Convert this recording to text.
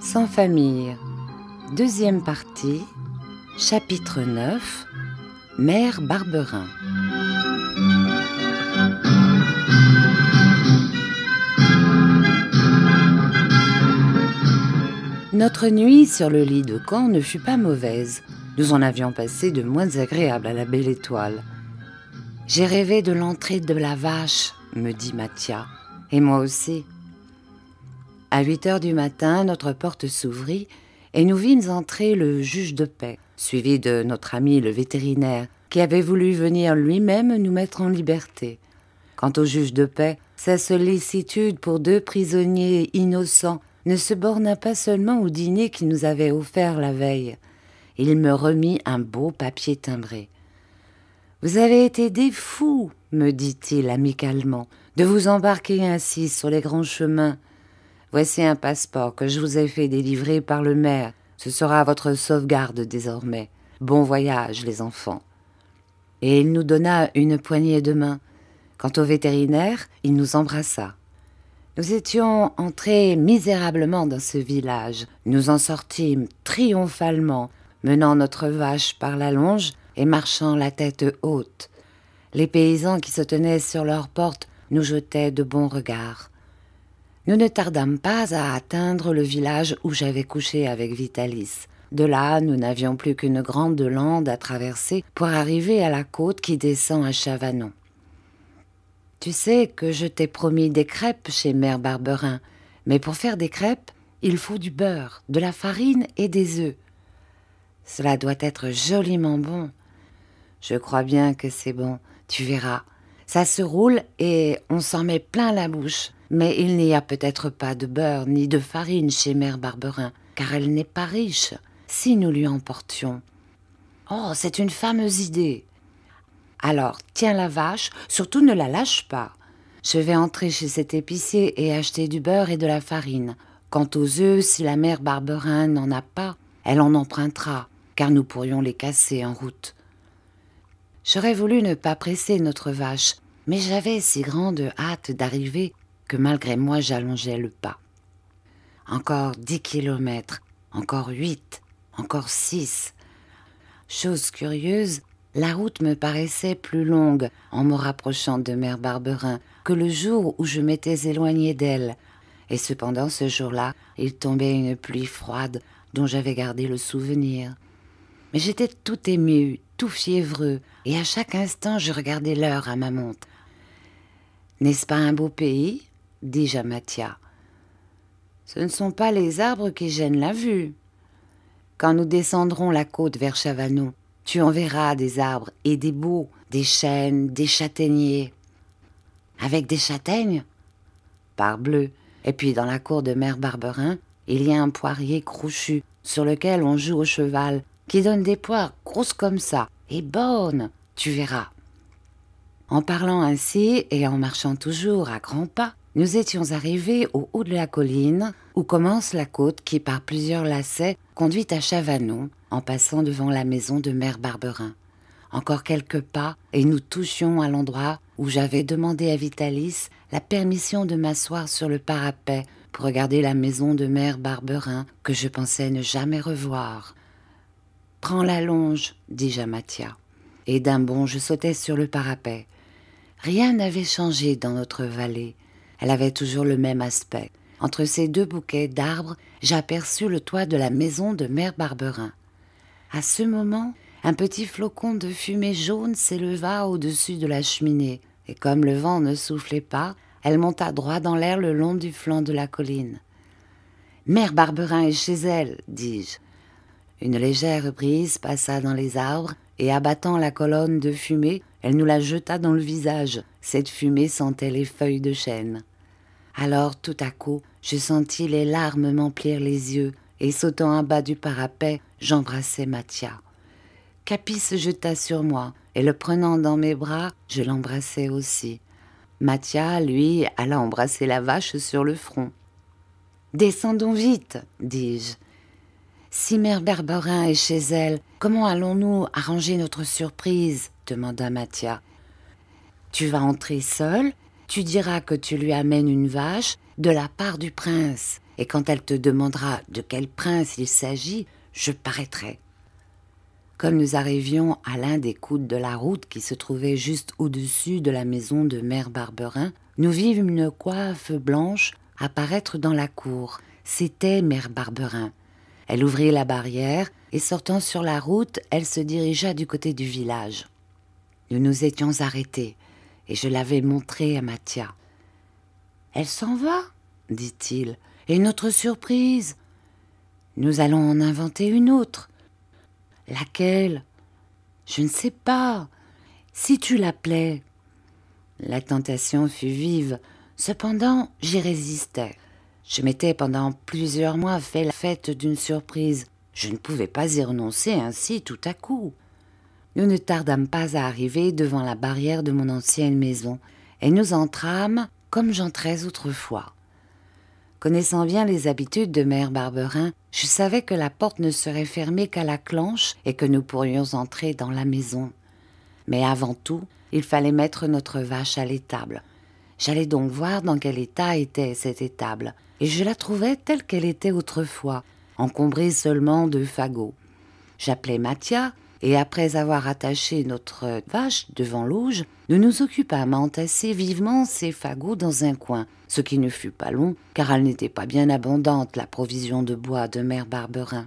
Sans famille, deuxième partie, chapitre 9, Mère Barberin. Notre nuit sur le lit de camp ne fut pas mauvaise. Nous en avions passé de moins agréables à la belle étoile. J'ai rêvé de l'entrée de la vache, me dit Mathia, et moi aussi. À 8 heures du matin, notre porte s'ouvrit et nous vîmes entrer le juge de paix, suivi de notre ami le vétérinaire, qui avait voulu venir lui-même nous mettre en liberté. Quant au juge de paix, sa sollicitude pour deux prisonniers innocents ne se borna pas seulement au dîner qu'il nous avait offert la veille. Il me remit un beau papier timbré. Vous avez été des fous, me dit-il amicalement, de vous embarquer ainsi sur les grands chemins. Voici un passeport que je vous ai fait délivrer par le maire. Ce sera votre sauvegarde désormais. Bon voyage, les enfants. Et il nous donna une poignée de main. Quant au vétérinaire, il nous embrassa. Nous étions entrés misérablement dans ce village. Nous en sortîmes triomphalement, menant notre vache par la longe et marchant la tête haute. Les paysans qui se tenaient sur leurs portes nous jetaient de bons regards. Nous ne tardâmes pas à atteindre le village où j'avais couché avec Vitalis. De là, nous n'avions plus qu'une grande lande à traverser pour arriver à la côte qui descend à Chavanon. Tu sais que je t'ai promis des crêpes chez Mère Barberin, mais pour faire des crêpes, il faut du beurre, de la farine et des œufs. Cela doit être joliment bon. Je crois bien que c'est bon, tu verras. Ça se roule et on s'en met plein la bouche. Mais il n'y a peut-être pas de beurre ni de farine chez Mère Barberin, car elle n'est pas riche. Si nous lui emportions. Oh, c'est une fameuse idée. Alors, tiens la vache, surtout ne la lâche pas. Je vais entrer chez cet épicier et acheter du beurre et de la farine. Quant aux œufs, si la mère Barberin n'en a pas, elle en empruntera, car nous pourrions les casser en route. J'aurais voulu ne pas presser notre vache, mais j'avais si grande hâte d'arriver que malgré moi j'allongeais le pas. Encore dix kilomètres, encore huit, encore six. Chose curieuse, la route me paraissait plus longue en me rapprochant de Mère Barberin que le jour où je m'étais éloigné d'elle. Et cependant, ce jour-là, il tombait une pluie froide dont j'avais gardé le souvenir. Mais j'étais tout émue, tout fiévreux, et à chaque instant je regardais l'heure à ma montre. N'est-ce pas un beau pays dis-je à Mathia. Ce ne sont pas les arbres qui gênent la vue. Quand nous descendrons la côte vers Chavanon, tu en verras des arbres et des beaux, des chênes, des châtaigniers. Avec des châtaignes Parbleu. Et puis dans la cour de Mère Barberin, il y a un poirier crouchu sur lequel on joue au cheval qui donne des poires grosses comme ça et bonnes, tu verras. En parlant ainsi et en marchant toujours à grands pas, nous étions arrivés au haut de la colline où commence la côte qui, par plusieurs lacets, conduit à Chavanon en passant devant la maison de Mère Barberin. Encore quelques pas et nous touchions à l'endroit où j'avais demandé à Vitalis la permission de m'asseoir sur le parapet pour regarder la maison de Mère Barberin que je pensais ne jamais revoir. Prends la longe, » dis-je à Jamatia. Et d'un bond, je sautai sur le parapet. Rien n'avait changé dans notre vallée. Elle avait toujours le même aspect. Entre ces deux bouquets d'arbres, j'aperçus le toit de la maison de Mère Barberin. À ce moment, un petit flocon de fumée jaune s'éleva au-dessus de la cheminée, et comme le vent ne soufflait pas, elle monta droit dans l'air le long du flanc de la colline. Mère Barberin est chez elle, dis-je. Une légère brise passa dans les arbres, et abattant la colonne de fumée, elle nous la jeta dans le visage. Cette fumée sentait les feuilles de chêne. Alors tout à coup, je sentis les larmes m'emplir les yeux, et sautant à bas du parapet, j'embrassai Mathia. Capi se jeta sur moi, et le prenant dans mes bras, je l'embrassai aussi. Mathia, lui, alla embrasser la vache sur le front. Descendons vite, dis-je. Si Mère Barberin est chez elle, comment allons-nous arranger notre surprise demanda Mathia. Tu vas entrer seule, tu diras que tu lui amènes une vache de la part du prince, et quand elle te demandera de quel prince il s'agit, je paraîtrai. Comme nous arrivions à l'un des coudes de la route qui se trouvait juste au-dessus de la maison de Mère Barberin, nous vîmes une coiffe blanche apparaître dans la cour. C'était Mère Barberin. Elle ouvrit la barrière et sortant sur la route, elle se dirigea du côté du village. Nous nous étions arrêtés et je l'avais montré à Mathia. Elle s'en va, dit-il. Et notre surprise Nous allons en inventer une autre. Laquelle Je ne sais pas. Si tu l'appelais. La tentation fut vive. Cependant, j'y résistais. Je m'étais pendant plusieurs mois fait la fête d'une surprise. Je ne pouvais pas y renoncer ainsi tout à coup. Nous ne tardâmes pas à arriver devant la barrière de mon ancienne maison, et nous entrâmes comme j'entrais autrefois. Connaissant bien les habitudes de mère Barberin, je savais que la porte ne serait fermée qu'à la clenche et que nous pourrions entrer dans la maison. Mais avant tout, il fallait mettre notre vache à l'étable. J'allais donc voir dans quel état était cette étable, et je la trouvai telle qu'elle était autrefois, encombrée seulement de fagots. J'appelai Mathia, et après avoir attaché notre vache devant l'auge, nous nous occupâmes à entasser vivement ces fagots dans un coin, ce qui ne fut pas long, car elle n'était pas bien abondante, la provision de bois de mère Barberin.